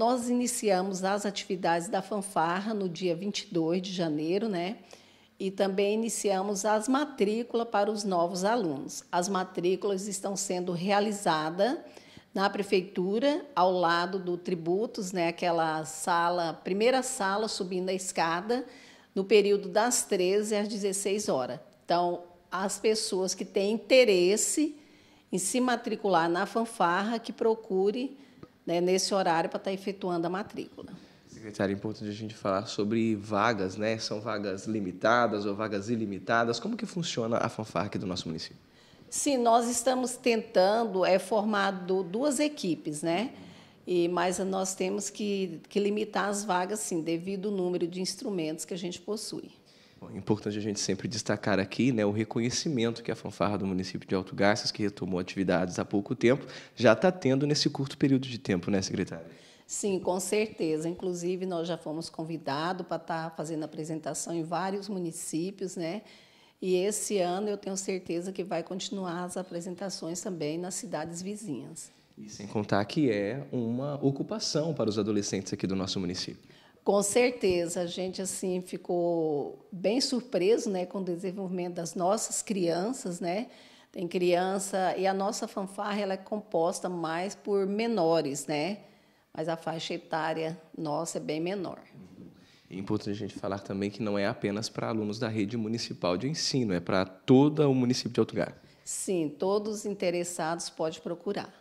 Nós iniciamos as atividades da fanfarra no dia 22 de janeiro, né? E também iniciamos as matrículas para os novos alunos. As matrículas estão sendo realizadas na prefeitura, ao lado do tributos, né? Aquela sala, primeira sala subindo a escada, no período das 13 às 16 horas. Então, as pessoas que têm interesse em se matricular na fanfarra, que procure né, nesse horário para estar tá efetuando a matrícula. Secretária, é importante a gente falar sobre vagas, né? São vagas limitadas ou vagas ilimitadas. Como que funciona a fanfarc do nosso município? Sim, nós estamos tentando é formado duas equipes, né? E, mas nós temos que, que limitar as vagas, sim, devido ao número de instrumentos que a gente possui importante a gente sempre destacar aqui né, o reconhecimento que a fanfarra do município de Alto Garças, que retomou atividades há pouco tempo, já está tendo nesse curto período de tempo, né, secretária? Sim, com certeza. Inclusive, nós já fomos convidados para estar tá fazendo apresentação em vários municípios, né? E esse ano eu tenho certeza que vai continuar as apresentações também nas cidades vizinhas. E sem contar que é uma ocupação para os adolescentes aqui do nosso município. Com certeza, a gente assim ficou bem surpreso, né, com o desenvolvimento das nossas crianças, né? Tem criança e a nossa fanfarra ela é composta mais por menores, né? Mas a faixa etária nossa é bem menor. É importante a gente falar também que não é apenas para alunos da rede municipal de ensino, é para todo o município de Alto Sim, todos interessados pode procurar.